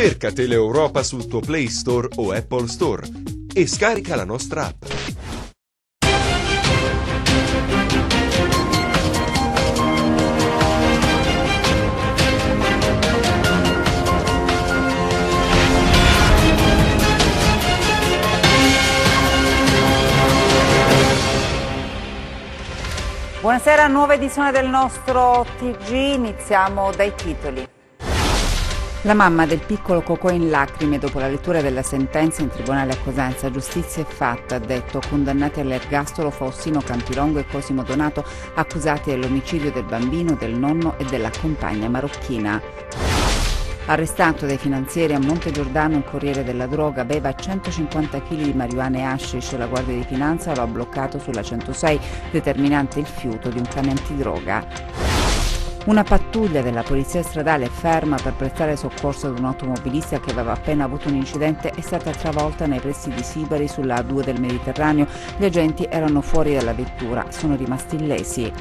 Cerca Teleeuropa sul tuo Play Store o Apple Store e scarica la nostra app. Buonasera, nuova edizione del nostro TG, iniziamo dai titoli. La mamma del piccolo Cocò in lacrime dopo la lettura della sentenza in tribunale a Cosenza. Giustizia è fatta, ha detto. Condannati all'ergastolo Faustino Campilongo e Cosimo Donato, accusati dell'omicidio del bambino, del nonno e della compagna marocchina. Arrestato dai finanzieri a Monte Giordano un corriere della droga, beva 150 kg di marijuana e hashish. La Guardia di Finanza lo ha bloccato sulla 106, determinante il fiuto di un cane antidroga. Una pattuglia della polizia stradale ferma per prestare soccorso ad un automobilista che aveva appena avuto un incidente è stata travolta nei pressi di Sibari sulla A2 del Mediterraneo. Gli agenti erano fuori dalla vettura, sono rimasti illesi.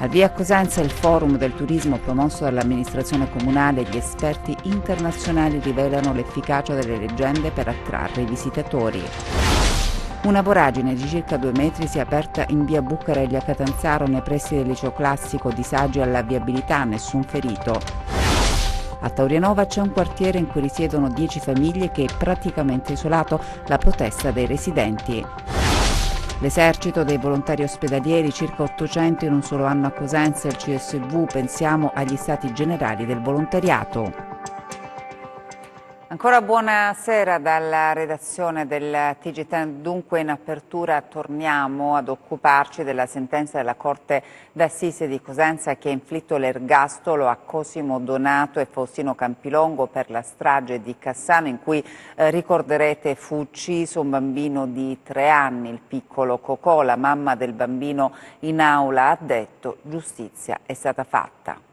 A Via Cosenza il forum del turismo promosso dall'amministrazione comunale e gli esperti internazionali rivelano l'efficacia delle leggende per attrarre i visitatori. Una voragine di circa due metri si è aperta in via Buccarelli a Catanzaro nei pressi del liceo classico disagio alla viabilità, nessun ferito. A Taurianova c'è un quartiere in cui risiedono 10 famiglie che è praticamente isolato la protesta dei residenti. L'esercito dei volontari ospedalieri, circa 800 in un solo anno a Cosenza, il CSV, pensiamo agli stati generali del volontariato. Ancora buonasera dalla redazione del TG10. Dunque in apertura torniamo ad occuparci della sentenza della Corte d'Assise di Cosenza che ha inflitto l'ergastolo a Cosimo Donato e Faustino Campilongo per la strage di Cassano in cui eh, ricorderete fu ucciso un bambino di tre anni, il piccolo Cocò. La mamma del bambino in aula ha detto giustizia è stata fatta.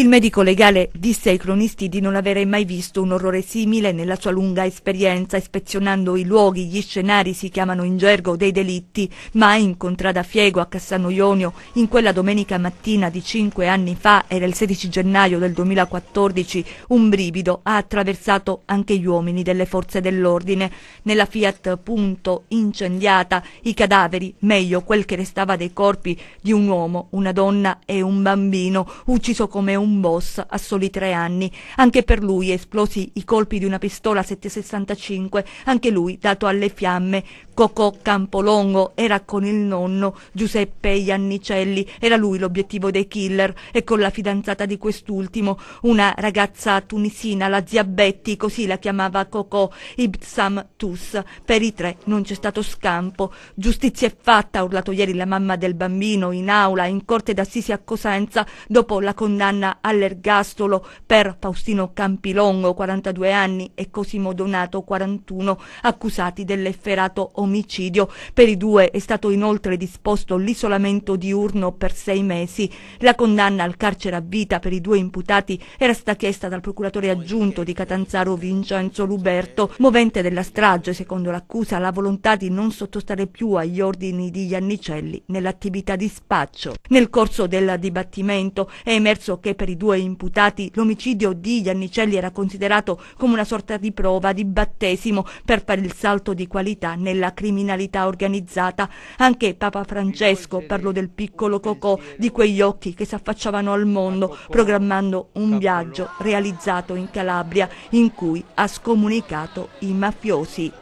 Il medico legale disse ai cronisti di non avere mai visto un orrore simile nella sua lunga esperienza, ispezionando i luoghi, gli scenari si chiamano in gergo dei delitti, ma in contrada Fiego a Cassano Ionio, in quella domenica mattina di cinque anni fa, era il 16 gennaio del 2014, un brivido ha attraversato anche gli uomini delle forze dell'ordine. Nella Fiat Punto incendiata, i cadaveri, meglio quel che restava dei corpi di un uomo, una donna e un bambino, ucciso come un un boss a soli tre anni. Anche per lui esplosi i colpi di una pistola 765, anche lui dato alle fiamme, Cocò Campolongo era con il nonno Giuseppe Iannicelli, era lui l'obiettivo dei killer e con la fidanzata di quest'ultimo, una ragazza tunisina, la zia Betty, così la chiamava Cocò Ibsam Tus. Per i tre non c'è stato scampo. Giustizia è fatta, ha urlato ieri la mamma del bambino in aula in corte d'assisi a Cosenza dopo la condanna all'ergastolo per Faustino Campilongo, 42 anni, e Cosimo Donato, 41, accusati dell'efferato omicidio omicidio. Per i due è stato inoltre disposto l'isolamento diurno per sei mesi. La condanna al carcere a vita per i due imputati era stata chiesta dal procuratore aggiunto di Catanzaro Vincenzo Luberto, movente della strage, secondo l'accusa, la volontà di non sottostare più agli ordini di Iannicelli nell'attività di spaccio. Nel corso del dibattimento è emerso che per i due imputati l'omicidio di Iannicelli era considerato come una sorta di prova di battesimo per fare il salto di qualità nella criminalità organizzata. Anche Papa Francesco parlò del piccolo Cocò, di quegli occhi che si affacciavano al mondo, programmando un viaggio realizzato in Calabria in cui ha scomunicato i mafiosi.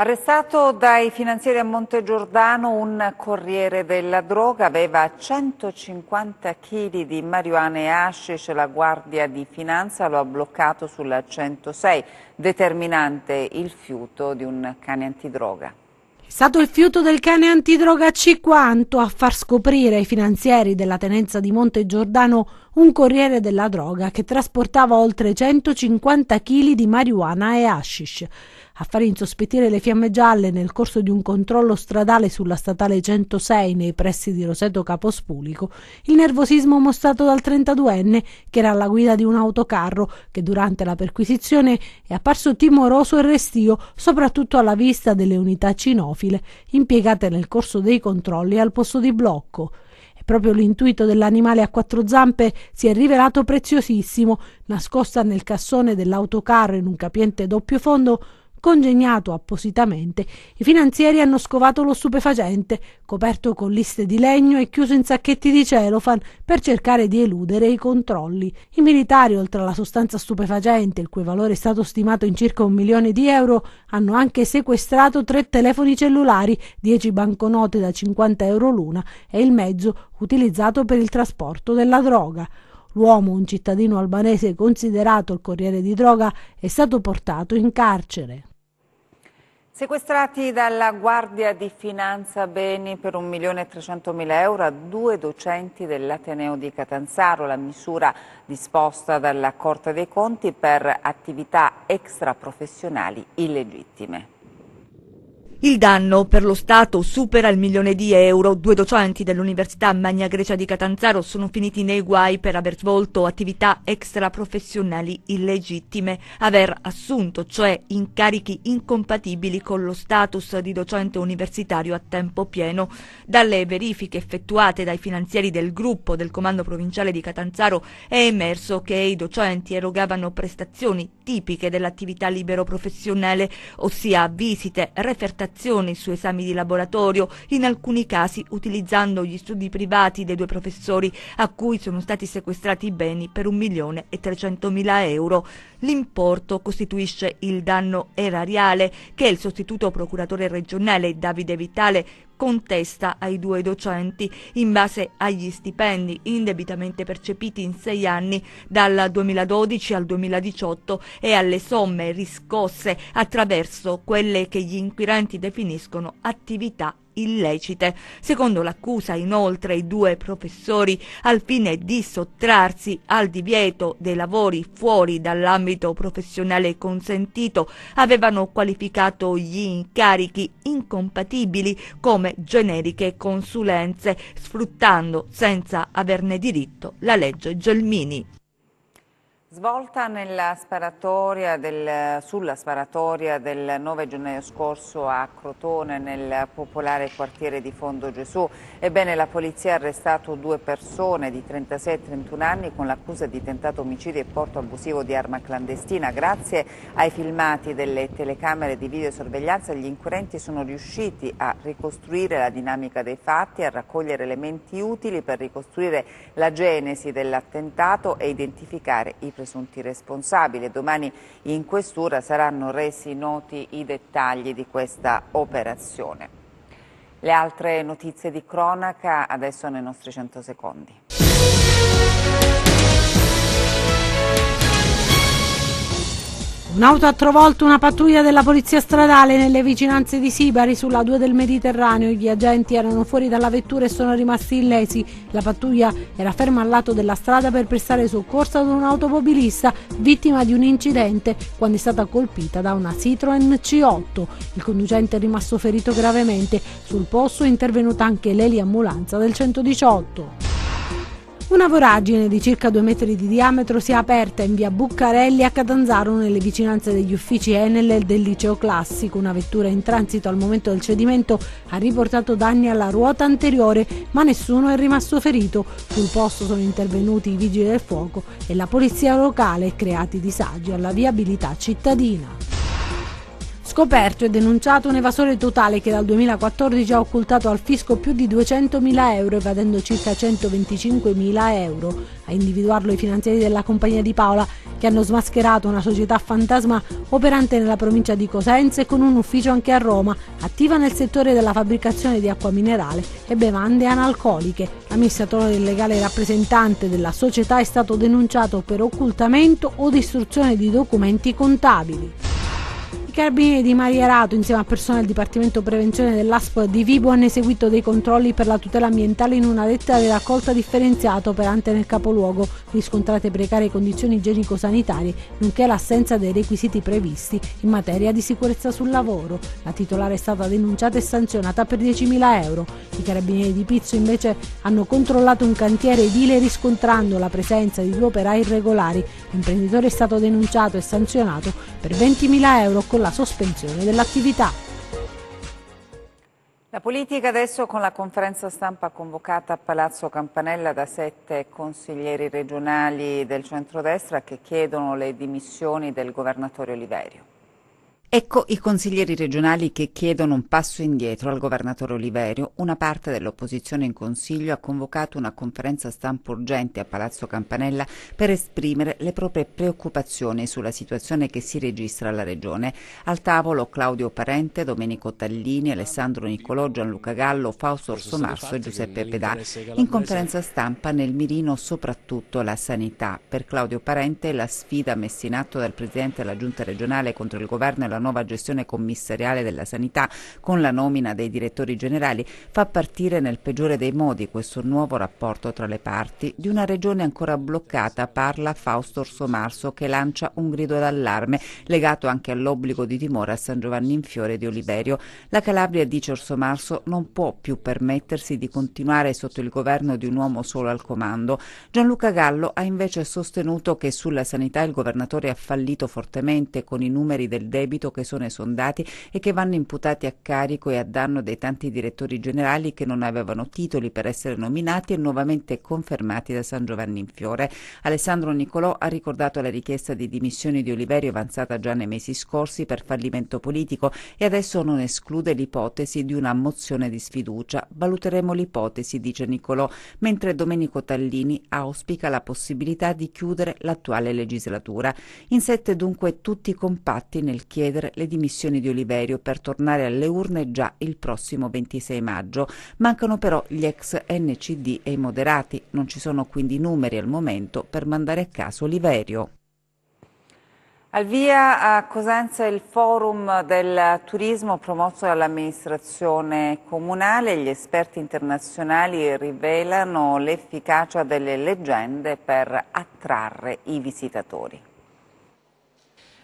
Arrestato dai finanzieri a Monte Giordano, un corriere della droga aveva 150 kg di marijuana e hashish. La Guardia di Finanza lo ha bloccato sulla 106, determinante il fiuto di un cane antidroga. È stato il fiuto del cane antidroga c quanto a far scoprire ai finanzieri della tenenza di Monte Giordano un corriere della droga che trasportava oltre 150 kg di marijuana e hashish a far insospettire le fiamme gialle nel corso di un controllo stradale sulla statale 106 nei pressi di Roseto Capospulico, il nervosismo mostrato dal 32enne che era alla guida di un autocarro che durante la perquisizione è apparso timoroso e restio soprattutto alla vista delle unità cinofile impiegate nel corso dei controlli al posto di blocco proprio l'intuito dell'animale a quattro zampe si è rivelato preziosissimo. Nascosta nel cassone dell'autocarro in un capiente doppio fondo Congegnato appositamente, i finanzieri hanno scovato lo stupefacente, coperto con liste di legno e chiuso in sacchetti di celofan per cercare di eludere i controlli. I militari, oltre alla sostanza stupefacente, il cui valore è stato stimato in circa un milione di euro, hanno anche sequestrato tre telefoni cellulari, dieci banconote da 50 euro l'una e il mezzo utilizzato per il trasporto della droga. L'uomo, un cittadino albanese considerato il corriere di droga, è stato portato in carcere. Sequestrati dalla Guardia di Finanza beni per 1.300.000 euro a due docenti dell'Ateneo di Catanzaro, la misura disposta dalla Corte dei Conti per attività extraprofessionali illegittime. Il danno per lo Stato supera il milione di euro. Due docenti dell'Università Magna Grecia di Catanzaro sono finiti nei guai per aver svolto attività extraprofessionali illegittime, aver assunto cioè incarichi incompatibili con lo status di docente universitario a tempo pieno. Dalle verifiche effettuate dai finanzieri del gruppo del Comando Provinciale di Catanzaro è emerso che i docenti erogavano prestazioni tipiche dell'attività libero professionale, ossia visite, refertazioni valutazione su esami di laboratorio, in alcuni casi utilizzando gli studi privati dei due professori a cui sono stati sequestrati i beni per 1.300.000 euro. L'importo costituisce il danno erariale che il sostituto procuratore regionale Davide Vitale contesta ai due docenti in base agli stipendi indebitamente percepiti in sei anni dal 2012 al 2018 e alle somme riscosse attraverso quelle che gli inquirenti definiscono attività illecite. Secondo l'accusa, inoltre, i due professori, al fine di sottrarsi al divieto dei lavori fuori dall'ambito professionale consentito, avevano qualificato gli incarichi incompatibili come generiche consulenze, sfruttando senza averne diritto la legge Gelmini. Svolta sparatoria del, sulla sparatoria del 9 gennaio scorso a Crotone nel popolare quartiere di Fondo Gesù. Ebbene la polizia ha arrestato due persone di 36 e 31 anni con l'accusa di tentato omicidio e porto abusivo di arma clandestina. Grazie ai filmati delle telecamere di videosorveglianza gli inquirenti sono riusciti a ricostruire la dinamica dei fatti, a raccogliere elementi utili per ricostruire la genesi dell'attentato e identificare i presupposti presunti responsabili. Domani in questura saranno resi noti i dettagli di questa operazione. Le altre notizie di cronaca adesso nei nostri 100 secondi. Un'auto ha travolto una pattuglia della polizia stradale nelle vicinanze di Sibari sulla 2 del Mediterraneo. I agenti erano fuori dalla vettura e sono rimasti illesi. La pattuglia era ferma al lato della strada per prestare soccorso ad un automobilista vittima di un incidente quando è stata colpita da una Citroen C8. Il conducente è rimasto ferito gravemente. Sul posto è intervenuta anche l'eliambulanza del 118. Una voragine di circa 2 metri di diametro si è aperta in via Buccarelli a Catanzaro nelle vicinanze degli uffici Enel del liceo classico. Una vettura in transito al momento del cedimento ha riportato danni alla ruota anteriore ma nessuno è rimasto ferito. Sul posto sono intervenuti i vigili del fuoco e la polizia locale creati disagi alla viabilità cittadina. Scoperto e denunciato un evasore totale che dal 2014 ha occultato al fisco più di 200.000 euro evadendo circa 125.000 euro. A individuarlo i finanzieri della compagnia di Paola che hanno smascherato una società fantasma operante nella provincia di Cosenza e con un ufficio anche a Roma, attiva nel settore della fabbricazione di acqua minerale e bevande analcoliche. L'amministratore del legale rappresentante della società è stato denunciato per occultamento o distruzione di documenti contabili. Carabinieri di Marierato insieme a persone del Dipartimento Prevenzione dell'ASP di Vibo hanno eseguito dei controlli per la tutela ambientale in una lettera di raccolta differenziata operante nel capoluogo, riscontrate precarie condizioni igienico-sanitarie, nonché l'assenza dei requisiti previsti in materia di sicurezza sul lavoro. La titolare è stata denunciata e sanzionata per 10.000 euro. I Carabinieri di Pizzo invece hanno controllato un cantiere edile riscontrando la presenza di due operai irregolari. L'imprenditore è stato denunciato e sanzionato per 20.000 euro con la la sospensione dell'attività. La politica adesso con la conferenza stampa convocata a Palazzo Campanella da sette consiglieri regionali del centrodestra che chiedono le dimissioni del governatore Oliverio. Ecco i consiglieri regionali che chiedono un passo indietro al governatore Oliverio. Una parte dell'opposizione in Consiglio ha convocato una conferenza stampa urgente a Palazzo Campanella per esprimere le proprie preoccupazioni sulla situazione che si registra alla Regione. Al tavolo Claudio Parente, Domenico Tallini, Alessandro Nicolò, Gianluca Gallo, Fausto Orso Marso e Giuseppe Pedà. In conferenza stampa nel mirino soprattutto la sanità. Per Claudio Parente la sfida messa in atto dal Presidente della Giunta regionale contro il governo e la la nuova gestione commissariale della sanità con la nomina dei direttori generali fa partire nel peggiore dei modi questo nuovo rapporto tra le parti. Di una regione ancora bloccata parla Fausto Orsomarso che lancia un grido d'allarme legato anche all'obbligo di dimora a San Giovanni in Fiore di Oliverio. La Calabria, dice Orsomarso, non può più permettersi di continuare sotto il governo di un uomo solo al comando. Gianluca Gallo ha invece sostenuto che sulla sanità il governatore ha fallito fortemente con i numeri del debito diritto che sono esondati e che vanno imputati a carico e a danno dei tanti direttori generali che non avevano titoli per essere nominati e nuovamente confermati da San Giovanni in Fiore. Alessandro Nicolò ha ricordato la richiesta di dimissioni di Oliverio avanzata già nei mesi scorsi per fallimento politico e adesso non esclude l'ipotesi di una mozione di sfiducia. Valuteremo l'ipotesi, dice Nicolò, mentre Domenico Tallini auspica la possibilità di chiudere l'attuale legislatura. In sette dunque tutti compatti nel chiedere chiedere le dimissioni di Oliverio per tornare alle urne già il prossimo 26 maggio. Mancano però gli ex NCD e i moderati, non ci sono quindi numeri al momento per mandare a caso Oliverio. Al via a Cosenza il forum del turismo promosso dall'amministrazione comunale, gli esperti internazionali rivelano l'efficacia delle leggende per attrarre i visitatori.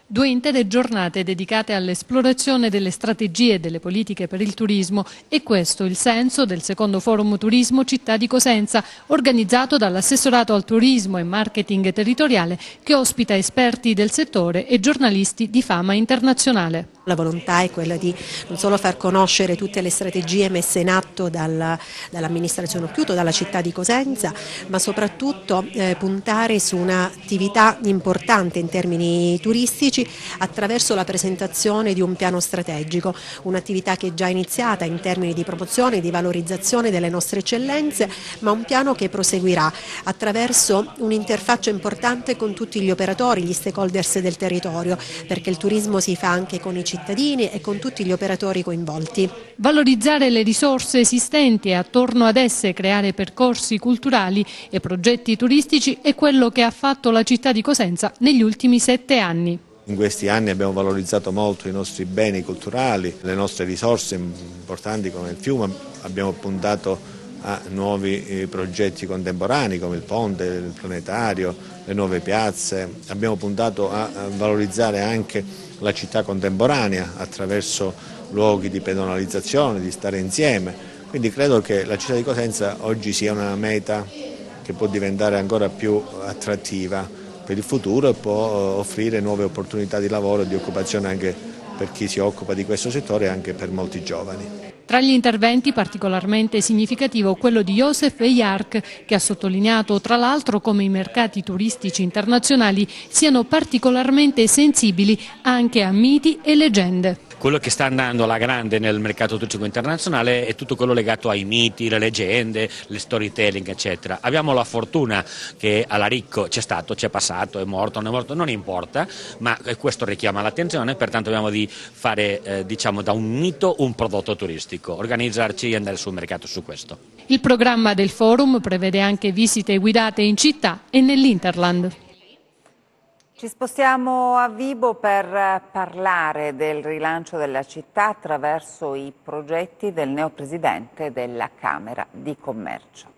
Due intere giornate dedicate all'esplorazione delle strategie e delle politiche per il turismo e questo il senso del secondo forum turismo città di Cosenza organizzato dall'assessorato al turismo e marketing territoriale che ospita esperti del settore e giornalisti di fama internazionale. La volontà è quella di non solo far conoscere tutte le strategie messe in atto dall'amministrazione Occhiuto, dalla città di Cosenza, ma soprattutto eh, puntare su un'attività importante in termini turistici attraverso la presentazione di un piano strategico, un'attività che è già iniziata in termini di promozione, e di valorizzazione delle nostre eccellenze, ma un piano che proseguirà attraverso un'interfaccia importante con tutti gli operatori, gli stakeholders del territorio, perché il turismo si fa anche con i cittadini cittadini e con tutti gli operatori coinvolti. Valorizzare le risorse esistenti e attorno ad esse creare percorsi culturali e progetti turistici è quello che ha fatto la città di Cosenza negli ultimi sette anni. In questi anni abbiamo valorizzato molto i nostri beni culturali, le nostre risorse importanti come il fiume, abbiamo puntato a nuovi eh, progetti contemporanei come il ponte, il planetario, le nuove piazze. Abbiamo puntato a valorizzare anche la città contemporanea attraverso luoghi di pedonalizzazione, di stare insieme. Quindi credo che la città di Cosenza oggi sia una meta che può diventare ancora più attrattiva per il futuro e può eh, offrire nuove opportunità di lavoro e di occupazione anche per chi si occupa di questo settore e anche per molti giovani. Tra gli interventi particolarmente significativo quello di Josef Ejark che ha sottolineato tra l'altro come i mercati turistici internazionali siano particolarmente sensibili anche a miti e leggende. Quello che sta andando alla grande nel mercato turistico internazionale è tutto quello legato ai miti, le leggende, le storytelling, eccetera. Abbiamo la fortuna che alla Ricco c'è stato, c'è passato, è morto, non è morto, non importa, ma eh, questo richiama l'attenzione, pertanto abbiamo di fare eh, diciamo, da un mito un prodotto turistico, organizzarci e andare sul mercato su questo. Il programma del forum prevede anche visite guidate in città e nell'Interland. Ci spostiamo a Vibo per eh, parlare del rilancio della città attraverso i progetti del neopresidente della Camera di Commercio.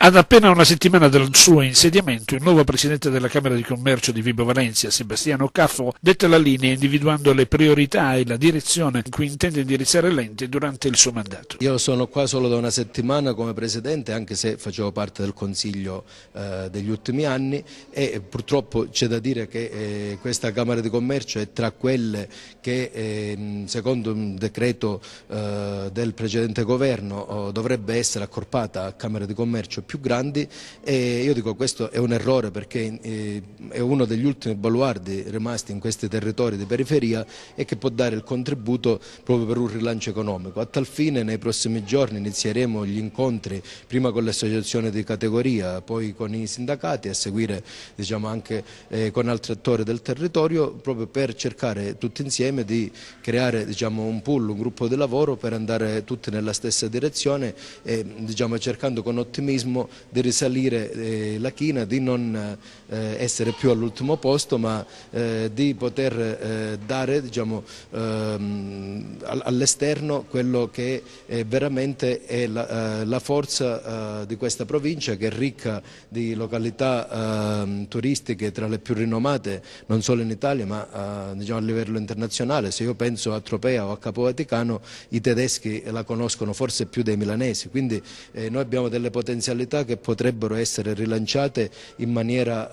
Ad appena una settimana dal suo insediamento, il nuovo presidente della Camera di Commercio di Vibo Valencia, Sebastiano Caffo, dette la linea individuando le priorità e la direzione in cui intende indirizzare l'ente durante il suo mandato. Io sono qua solo da una settimana come presidente, anche se facevo parte del Consiglio eh, degli ultimi anni e purtroppo c'è da dire che eh, questa Camera di Commercio è tra quelle che eh, secondo un decreto eh, del precedente governo oh, dovrebbe essere accorpata a Camera di Commercio calcio più grandi e io dico questo è un errore perché eh, è uno degli ultimi baluardi rimasti in questi territori di periferia e che può dare il contributo proprio per un rilancio economico. A tal fine nei prossimi giorni inizieremo gli incontri prima con l'associazione di categoria, poi con i sindacati, a seguire diciamo, anche eh, con altri attori del territorio proprio per cercare tutti insieme di creare diciamo, un pool, un gruppo di lavoro per andare tutti nella stessa direzione e diciamo, cercando con ottimismo l'ottimismo di risalire eh, la china, di non eh, essere più all'ultimo posto ma eh, di poter eh, dare diciamo, ehm, all'esterno quello che è veramente è la, eh, la, forza di questa provincia che è ricca di località ehm, turistiche tra le più rinomate non solo in Italia ma diciamo, a livello internazionale. Se io penso a Tropea o a Capo Vaticano i tedeschi la conoscono forse più dei milanesi, quindi noi abbiamo delle potenzialità modalità che potrebbero essere rilanciate in maniera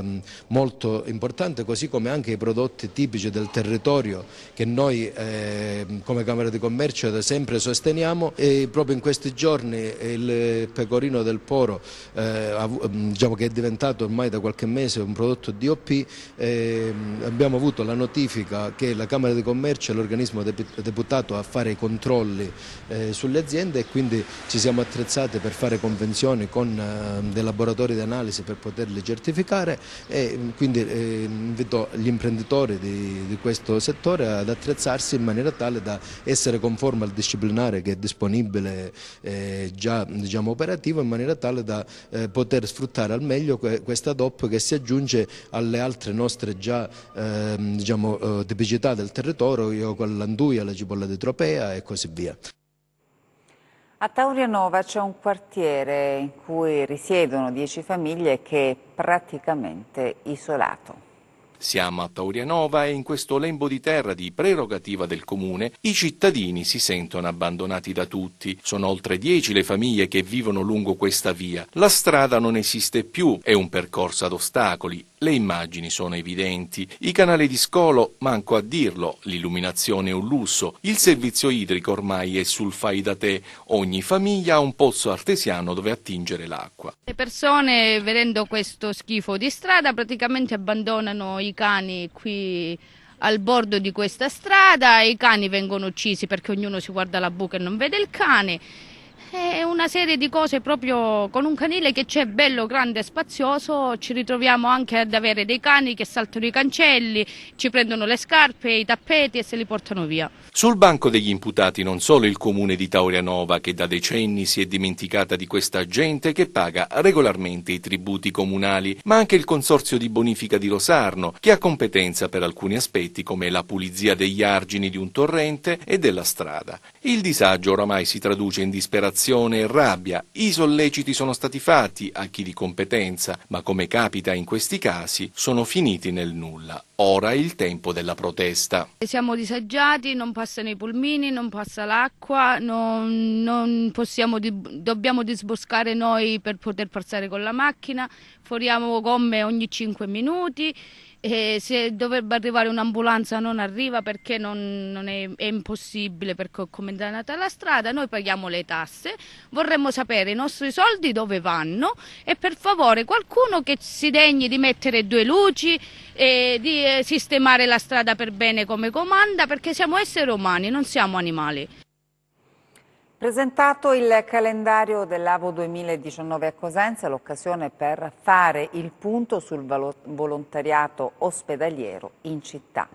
eh, molto importante, così come anche i prodotti tipici del territorio che noi eh, come Camera di Commercio da sempre sosteniamo e proprio in questi giorni il pecorino del Poro eh, ehm, diciamo che è diventato ormai da qualche mese un prodotto DOP, ehm, abbiamo avuto la notifica che la Camera di Commercio è l'organismo deputato a fare i controlli eh, sulle aziende e quindi ci siamo attrezzati per fare convenzioni decisioni con eh, dei laboratori di analisi per poterli certificare e mm, quindi eh, invito gli imprenditori di, di questo settore ad attrezzarsi in maniera tale da essere conforme al disciplinare che è disponibile eh, già diciamo, operativo in maniera tale da eh, poter sfruttare al meglio questa DOP che si aggiunge alle altre nostre già ehm, diciamo, eh, diciamo, tipicità del territorio, con l'anduia, la cipolla di Tropea e così via. A Taurianova c'è un quartiere in cui risiedono dieci famiglie che è praticamente isolato. Siamo a Taurianova e in questo lembo di terra di prerogativa del comune i cittadini si sentono abbandonati da tutti. Sono oltre dieci le famiglie che vivono lungo questa via. La strada non esiste più, è un percorso ad ostacoli le immagini sono evidenti, i canali di scolo, manco a dirlo, l'illuminazione è un lusso, il servizio idrico ormai è sul fai da te, ogni famiglia ha un pozzo artesiano dove attingere l'acqua. Le persone vedendo questo schifo di strada praticamente abbandonano i cani qui al bordo di questa strada, i cani vengono uccisi perché ognuno si guarda la buca e non vede il cane è una serie di cose proprio con un canile che c'è bello, grande, e spazioso, ci ritroviamo anche ad avere dei cani che saltano i cancelli, ci prendono le scarpe, i tappeti e se li portano via. Sul banco degli imputati non solo il comune di Taurianova che da decenni si è dimenticata di questa gente che paga regolarmente i tributi comunali, ma anche il Consorzio di Bonifica di Rosarno che ha competenza per alcuni aspetti come la pulizia degli argini di un torrente e della strada. Il disagio oramai si traduce in disperazione indignazione e rabbia. I solleciti sono stati fatti a chi di competenza, ma come capita in questi casi, sono finiti nel nulla. Ora è il tempo della protesta. Siamo disagiati, non passano i pulmini, non passa l'acqua, non, non possiamo, dobbiamo disboscare noi per poter passare con la macchina, foriamo gomme ogni 5 minuti e se dovrebbe arrivare un'ambulanza non arriva perché non, non è, è, impossibile perché come è la strada, noi paghiamo le tasse, vorremmo sapere i nostri soldi dove vanno e per favore qualcuno che si degni di mettere due luci e di eh, sistemare la strada per bene come comanda perché siamo esseri umani, non siamo animali. Presentato il calendario dell'Avo 2019 a Cosenza, l'occasione per fare il punto sul volontariato ospedaliero in città.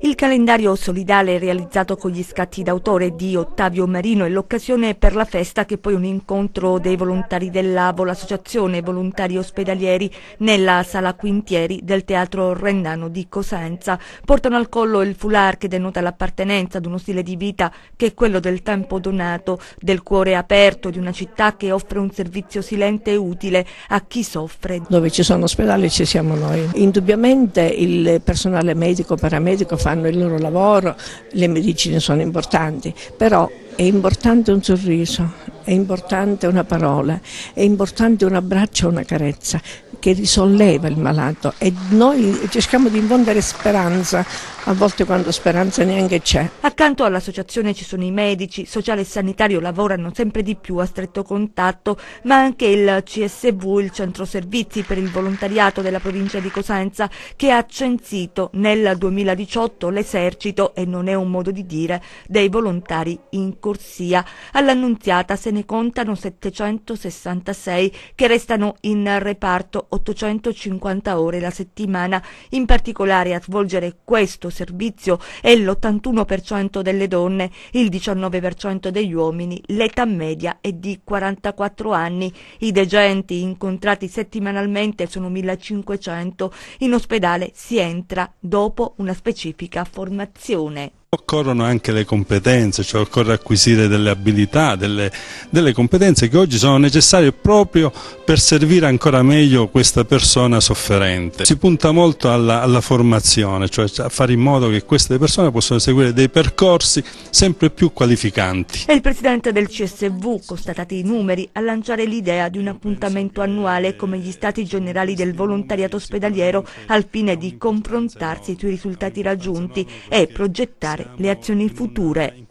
Il calendario solidale realizzato con gli scatti d'autore di Ottavio Marino è l'occasione per la festa che poi un incontro dei volontari dell'AVO, l'associazione volontari ospedalieri, nella sala Quintieri del Teatro Rendano di Cosenza. Portano al collo il foulard che denota l'appartenenza ad uno stile di vita che è quello del tempo donato, del cuore aperto, di una città che offre un servizio silente e utile a chi soffre. Dove ci sono ospedali ci siamo noi. Indubbiamente il personale medico, paramedico, fanno il loro lavoro, le medicine sono importanti, però è importante un sorriso, è importante una parola, è importante un abbraccio, una carezza che risolleva il malato e noi cerchiamo di infondere speranza a volte quando speranza neanche c'è. Accanto all'associazione ci sono i medici, sociale e sanitario lavorano sempre di più a stretto contatto, ma anche il CSV, il centro servizi per il volontariato della provincia di Cosenza, che ha censito nel 2018 l'esercito, e non è un modo di dire, dei volontari in corsia. All'annunziata se ne contano 766 che restano in reparto 850 ore la settimana. In particolare a svolgere questo servizio è l'81% delle donne, il 19% degli uomini, l'età media è di 44 anni. I degenti incontrati settimanalmente sono 1500. In ospedale si entra dopo una specifica formazione. Occorrono anche le competenze, cioè occorre acquisire delle abilità, delle, delle competenze che oggi sono necessarie proprio per servire ancora meglio questa persona sofferente. Si punta molto alla, alla formazione, cioè a fare in modo che queste persone possano seguire dei percorsi sempre più qualificanti. È il presidente del CSV, constatati i numeri, a lanciare l'idea di un appuntamento annuale come gli stati generali del volontariato ospedaliero al fine di confrontarsi sui risultati raggiunti e progettare valutare le azioni future.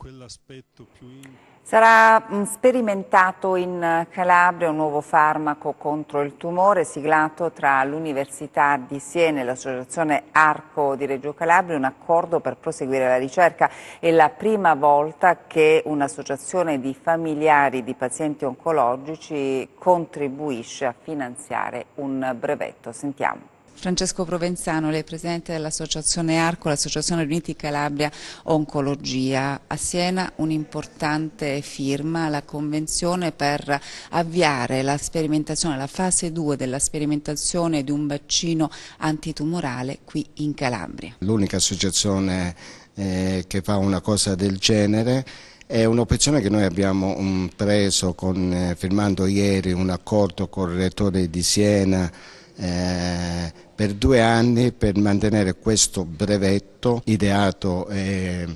Sarà mm, sperimentato in Calabria un nuovo farmaco contro il tumore siglato tra l'Università di Siena e l'Associazione Arco di Reggio Calabria, un accordo per proseguire la ricerca. È la prima volta che un'associazione di familiari di pazienti oncologici contribuisce a finanziare un brevetto. Sentiamo. Francesco Provenzano, lei è presidente dell'associazione ARCO, l'associazione Uniti Calabria Oncologia. A Siena un'importante firma, la convenzione per avviare la sperimentazione, la fase 2 della sperimentazione di un vaccino antitumorale qui in Calabria. L'unica associazione eh, che fa una cosa del genere è un'opzione che noi abbiamo um, preso con, eh, firmando ieri un accordo con il rettore di Siena eh, per due anni per mantenere questo brevetto ideato e,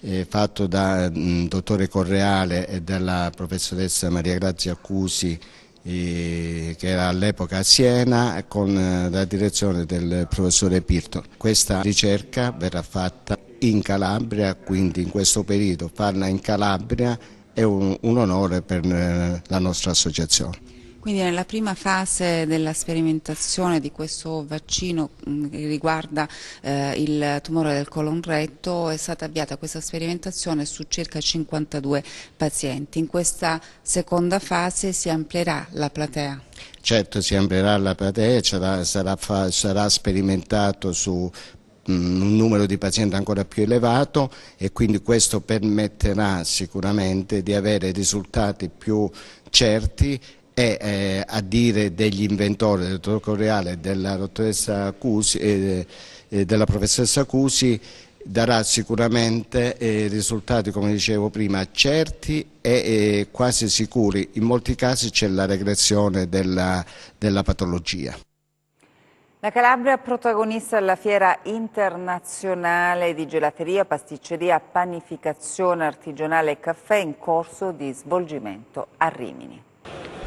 e fatto da mh, mm, dottore Correale e dalla professoressa Maria Grazia Cusi eh, che era all'epoca a Siena con eh, la direzione del professore Pirto. Questa ricerca verrà fatta in Calabria, quindi in questo periodo farla in Calabria è un, un onore per eh, la nostra associazione. Quindi nella prima fase della sperimentazione di questo vaccino mm, che riguarda eh, il tumore del colon retto è stata avviata questa sperimentazione su circa 52 pazienti. In questa seconda fase si amplierà la platea. Certo si amplierà la platea, sarà, sarà, sarà sperimentato su mm, un numero di pazienti ancora più elevato e quindi questo permetterà sicuramente di avere risultati più certi e eh, a dire degli inventori del dottor Correale e della, eh, eh, della professoressa Cusi darà sicuramente eh, risultati, come dicevo prima, certi e eh, quasi sicuri. In molti casi c'è la regressione della, della patologia. La Calabria protagonista della fiera internazionale di gelateria, pasticceria, panificazione artigianale e caffè in corso di svolgimento a Rimini.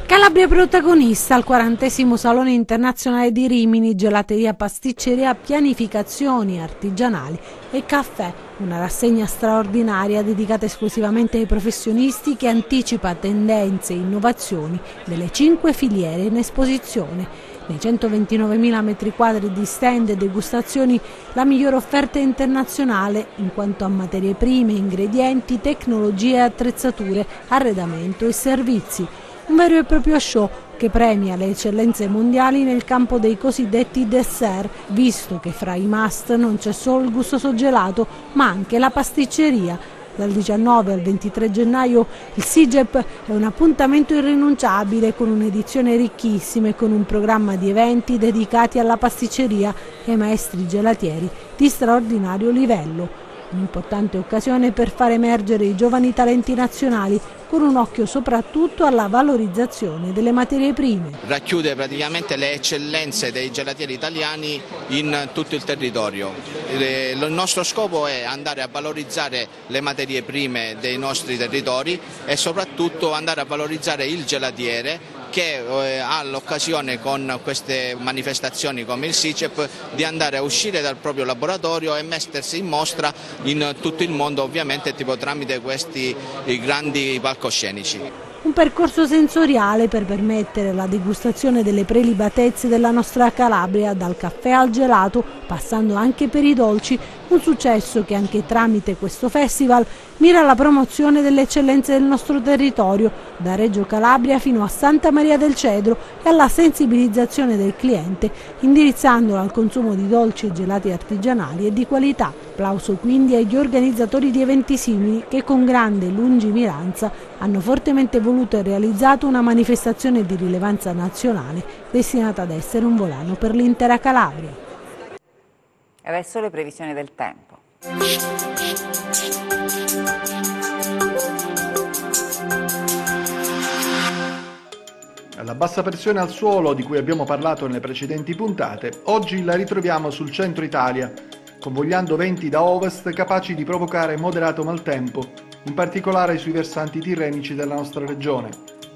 Calabria protagonista al quarantesimo Salone Internazionale di Rimini, gelateria, pasticceria, pianificazioni artigianali e caffè. Una rassegna straordinaria dedicata esclusivamente ai professionisti che anticipa tendenze e innovazioni delle cinque filiere in esposizione. Nei 129.000 metri quadri di stand e degustazioni la migliore offerta internazionale in quanto a materie prime, ingredienti, tecnologie attrezzature, arredamento e servizi un vero e proprio show che premia le eccellenze mondiali nel campo dei cosiddetti dessert, visto che fra i must non c'è solo il gustoso gelato, ma anche la pasticceria. Dal 19 al 23 gennaio il SIGEP è un appuntamento irrinunciabile con un'edizione ricchissima e con un programma di eventi dedicati alla pasticceria e maestri gelatieri di straordinario livello. Un'importante occasione per far emergere i giovani talenti nazionali con un occhio soprattutto alla valorizzazione delle materie prime. Racchiude praticamente le eccellenze dei gelatieri italiani in tutto il territorio. Il eh, nostro scopo è andare a valorizzare le materie prime dei nostri territori e soprattutto andare a valorizzare il gelatiere che eh, ha l'occasione con queste manifestazioni come il SICEP di andare a uscire dal proprio laboratorio e mettersi in mostra in tutto il mondo ovviamente tipo, tramite questi grandi palcoscenici. Un percorso sensoriale per permettere la degustazione delle prelibatezze della nostra Calabria, dal caffè al gelato, passando anche per i dolci, un successo che anche tramite questo festival mira alla promozione delle eccellenze del nostro territorio, da Reggio Calabria fino a Santa Maria del Cedro e alla sensibilizzazione del cliente, indirizzandolo al consumo di dolci e gelati artigianali e di qualità. Applauso quindi agli organizzatori di eventi simili che con grande lungimiranza hanno fortemente voluto e realizzato una manifestazione di rilevanza nazionale destinata ad essere un volano per l'intera Calabria. Adesso le previsioni del tempo. La bassa pressione al suolo di cui abbiamo parlato nelle precedenti puntate, oggi la ritroviamo sul centro Italia, convogliando venti da ovest capaci di provocare moderato maltempo, in particolare sui versanti tirrenici della nostra regione.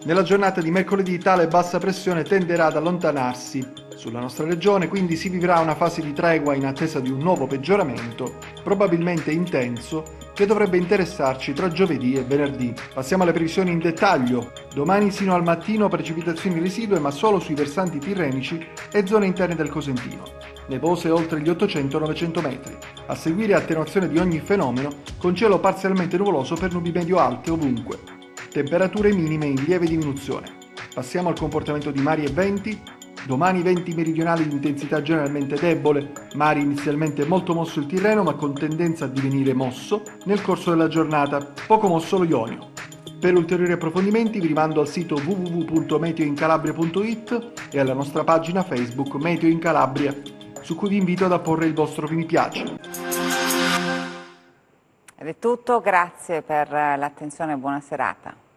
Nella giornata di mercoledì tale bassa pressione tenderà ad allontanarsi sulla nostra regione, quindi si vivrà una fase di tregua in attesa di un nuovo peggioramento, probabilmente intenso, che dovrebbe interessarci tra giovedì e venerdì. Passiamo alle previsioni in dettaglio. Domani sino al mattino precipitazioni residue ma solo sui versanti tirrenici e zone interne del Cosentino. Nevose oltre gli 800-900 metri. A seguire attenuazione di ogni fenomeno con cielo parzialmente nuvoloso per nubi medio-alte ovunque. Temperature minime in lieve diminuzione. Passiamo al comportamento di mari e venti, Domani venti meridionali di intensità generalmente debole, mari inizialmente molto mosso il Tirreno ma con tendenza a divenire mosso nel corso della giornata, poco mosso lo Ionio. Per ulteriori approfondimenti vi rimando al sito www.meteoincalabria.it e alla nostra pagina Facebook Meteo in Calabria, su cui vi invito ad apporre il vostro mi piace. Ed è tutto, grazie per eh, l'attenzione e buona serata.